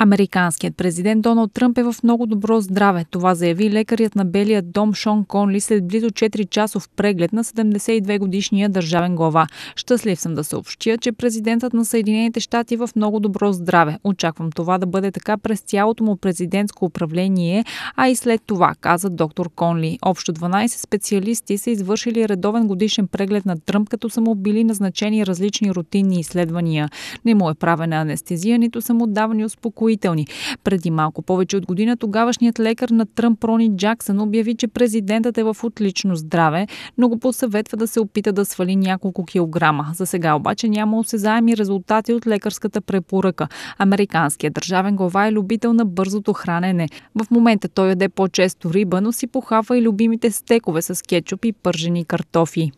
Американският президент Доналд Тръмп е в много добро здраве. Това заяви лекарят на Белия дом Шон Конли след близо 4-часов преглед на 72-годишния държавен глава. Щастлив съм да съобщя, че президентът на Съединените щати е в много добро здраве. Очаквам това да бъде така през цялото му президентско управление, а и след това, каза доктор Конли. Общо 12 специалисти са извършили редовен годишен преглед на Тръмп, като са му били назначени различни рутинни изследвания. Не му е правена анестезия, нито са му давани успокоителни успокоителни. Преди малко повече от година тогавашният лекар на Тръмп Рони Джаксън обяви, че президентът е в отлично здраве, но го посъветва да се опита да свали няколко килограма. За сега обаче няма осезаеми резултати от лекарската препоръка. Американският държавен глава е любител на бързото хранене. В момента той яде по-често риба, но си похава и любимите стекове с кетчуп и пържени картофи.